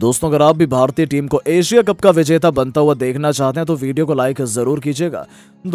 दोस्तों अगर आप भी भारतीय टीम को एशिया कप का विजेता बनता हुआ देखना चाहते हैं तो वीडियो को लाइक जरूर कीजिएगा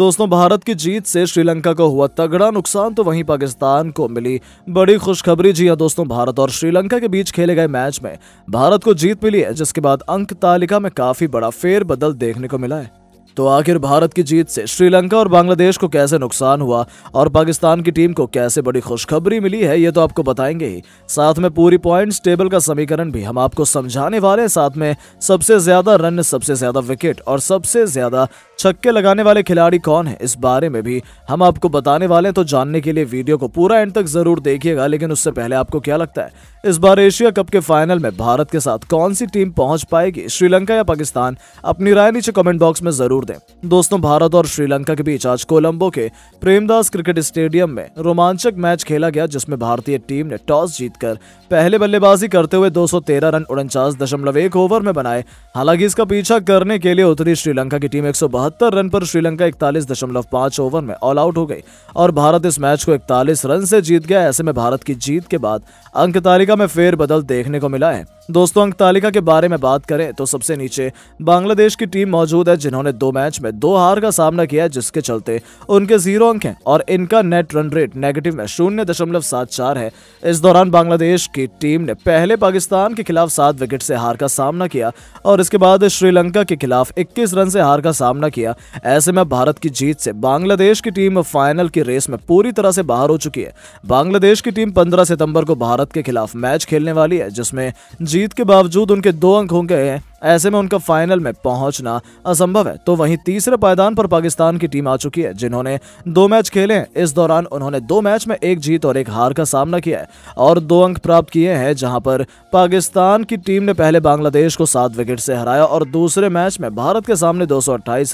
दोस्तों भारत की जीत से श्रीलंका को हुआ तगड़ा नुकसान तो वहीं पाकिस्तान को मिली बड़ी खुशखबरी जी हाँ दोस्तों भारत और श्रीलंका के बीच खेले गए मैच में भारत को जीत मिली है जिसके बाद अंक तालिका में काफी बड़ा फेरबदल देखने को मिला है तो आखिर भारत की जीत से श्रीलंका और बांग्लादेश को कैसे नुकसान हुआ और पाकिस्तान की टीम को कैसे बड़ी खुशखबरी मिली है ये तो आपको बताएंगे ही साथ में पूरी पॉइंट्स टेबल का समीकरण भी हम आपको समझाने वाले हैं साथ में सबसे ज्यादा रन सबसे ज्यादा विकेट और सबसे ज्यादा छक्के लगाने वाले खिलाड़ी कौन है इस बारे में भी हम आपको बताने वाले हैं तो जानने के लिए वीडियो को पूरा एंड तक जरूर देखिएगा लेकिन उससे पहले आपको क्या लगता है इस बार एशिया कप के फाइनल में भारत के साथ कौन सी टीम पहुंच पाएगी श्रीलंका या पाकिस्तान अपनी राय नीचे कमेंट बॉक्स में जरूर दें दोस्तों भारत और श्रीलंका के बीच आज कोलंबो के प्रेमदास क्रिकेट स्टेडियम में रोमांचक मैच खेला गया जिसमें भारतीय टीम ने टॉस जीतकर पहले बल्लेबाजी करते हुए 213 रन उनचास ओवर में बनाए हालांकि इसका पीछा करने के लिए उतरी श्रीलंका की टीम एक बहत्तर रन पर श्रीलंका इकतालीस दशमलव पांच ओवर में ऑल आउट हो गई और भारत इस मैच को इकतालीस रन से जीत गया ऐसे में भारत की जीत के बाद अंक तालिका में फेरबदल देखने को मिला है दोस्तों अंक तालिका के बारे में बात करें तो सबसे नीचे बांग्लादेश की टीम मौजूद है जिन्होंने दो मैच में दो हार का सामना किया जिसके चलते उनके जीरो अंक हैं और इनका नेट रन रेट नेगेटिव में शून्य दशमलव सात चार है इस दौरान बांग्लादेश की टीम ने पहले पाकिस्तान के खिलाफ सात विकेट से हार का सामना किया और इसके बाद श्रीलंका के खिलाफ इक्कीस रन से हार का सामना किया ऐसे में भारत की जीत से बांग्लादेश की टीम फाइनल की रेस में पूरी तरह से बाहर हो चुकी है बांग्लादेश की टीम पंद्रह सितम्बर को भारत के खिलाफ मैच खेलने वाली है जिसमें जीत के बावजूद उनके दो अंक हो गए हैं ऐसे में उनका फाइनल में पहुंचना असंभव है तो वहीं तीसरे पायदान पर पाकिस्तान की टीम आ चुकी है जिन्होंने दो मैच खेले हैं इस दौरान उन्होंने दो मैच में एक जीत और एक हार का सामना किया है और दो अंक प्राप्त किए हैं जहां पर पाकिस्तान की टीम ने पहले बांग्लादेश को सात विकेट से हराया और दूसरे मैच में भारत के सामने दो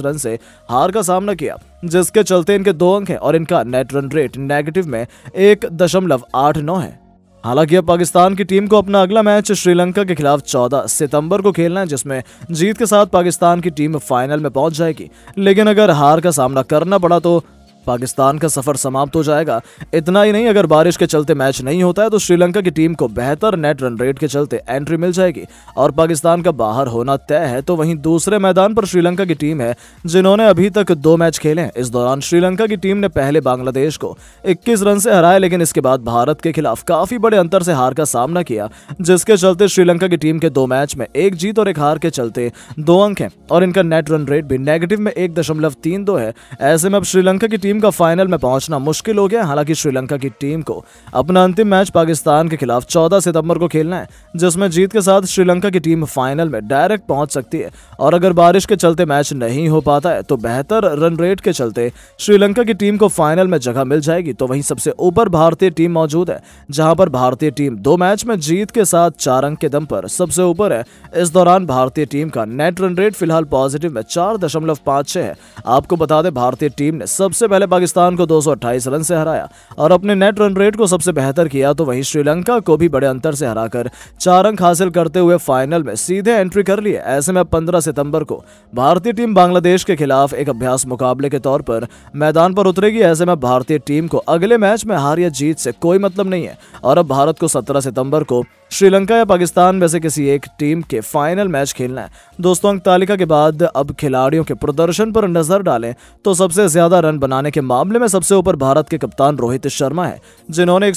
रन से हार का सामना किया जिसके चलते इनके दो अंक है और इनका नेट रन रेट नेगेटिव में एक है हालांकि अब पाकिस्तान की टीम को अपना अगला मैच श्रीलंका के खिलाफ 14 सितंबर को खेलना है जिसमें जीत के साथ पाकिस्तान की टीम फाइनल में पहुंच जाएगी लेकिन अगर हार का सामना करना पड़ा तो पाकिस्तान का सफर समाप्त हो जाएगा इतना ही नहीं अगर बारिश के चलते मैच नहीं होता है तो श्रीलंका की टीम को बेहतर नेट रन रेट के चलते एंट्री मिल जाएगी और पाकिस्तान का बाहर होना तय है तो वहीं दूसरे मैदान पर श्रीलंका की टीम है जिन्होंने अभी तक दो मैच खेले इस दौरान श्रीलंका की टीम ने पहले बांग्लादेश को इक्कीस रन से हराया लेकिन इसके बाद भारत के खिलाफ काफी बड़े अंतर से हार का सामना किया जिसके चलते श्रीलंका की टीम के दो मैच में एक जीत और एक हार के चलते दो अंक है और इनका नेट रन रेट भी नेगेटिव में एक है ऐसे में अब श्रीलंका की टीम टीम का फाइनल में पहुंचना मुश्किल हो गया हालांकि श्रीलंका की टीम को अपना अंतिम मैच पाकिस्तान के खिलाफ 14 सितंबर को खेलना है जिसमें जीत के साथ श्रीलंका की टीम फाइनल में डायरेक्ट पहुंच सकती है और अगर बारिश के चलते मैच नहीं हो पाता है तो बेहतर रन रेट के चलते श्रीलंका की टीम को फाइनल में जगह मिल जाएगी तो वहीं सबसे ऊपर भारतीय टीम मौजूद है जहां पर भारतीय टीम दो मैच में जीत के साथ चार अंक के दम पर सबसे ऊपर है इस दौरान भारतीय टीम का नेट रन रेट फिलहाल पॉजिटिव में चार है आपको बता दें भारतीय टीम ने सबसे पहले पहले पाकिस्तान को दो रन से हराया और अपने नेट रन रेट को सबसे बेहतर किया तो वहीं श्रीलंका को भी बड़े अंतर से हराकर चार अंक हासिल करते हुए फाइनल में सीधे एंट्री कर लिए ऐसे में पंद्रह सितंबर को भारतीय टीम बांग्लादेश के खिलाफ एक अभ्यास मुकाबले के तौर पर मैदान पर उतरेगी ऐसे में भारतीय टीम को अगले मैच में हार या जीत से कोई मतलब नहीं है और अब भारत को सत्रह सितंबर को श्रीलंका या पाकिस्तान में से किसी एक टीम के फाइनल मैच खेलना है दोस्तों अंक तालिका के बाद अब खिलाड़ियों के प्रदर्शन पर नजर डालें तो सबसे ज्यादा रन बनाने के मामले में सबसे ऊपर भारत के कप्तान रोहित शर्मा है जिन्होंने एक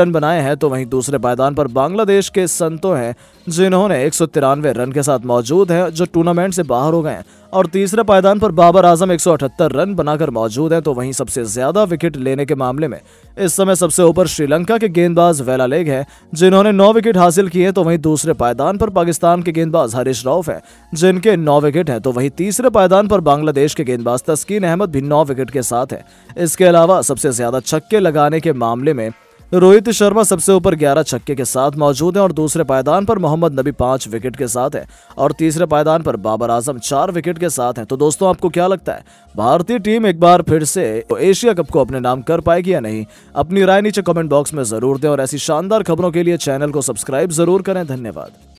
रन बनाए हैं तो वहीं दूसरे पायदान पर बांग्लादेश के संतों हैं जिन्होंने एक रन के साथ मौजूद हैं जो टूर्नामेंट से बाहर हो गए और तीसरे पायदान पर बाबर आजम 178 रन बनाकर मौजूद हैं तो वहीं सबसे ज्यादा विकेट लेने के मामले में इस समय सबसे ऊपर श्रीलंका के गेंदबाज वेलालेग हैं जिन्होंने नौ विकेट हासिल किए तो वहीं दूसरे पायदान पर पाकिस्तान के गेंदबाज हरीश राउ हैं जिनके नौ विकेट हैं तो वहीं तीसरे पायदान पर बांग्लादेश के गेंदबाज तस्कीन अहमद भी नौ विकेट के साथ है इसके अलावा सबसे ज्यादा छक्के लगाने के मामले में रोहित शर्मा सबसे ऊपर 11 छक्के के साथ मौजूद हैं और दूसरे पायदान पर मोहम्मद नबी पांच विकेट के साथ है और तीसरे पायदान पर बाबर आजम चार विकेट के साथ हैं तो दोस्तों आपको क्या लगता है भारतीय टीम एक बार फिर से एशिया कप को अपने नाम कर पाएगी या नहीं अपनी राय नीचे कमेंट बॉक्स में जरूर दें और ऐसी शानदार खबरों के लिए चैनल को सब्सक्राइब जरूर करें धन्यवाद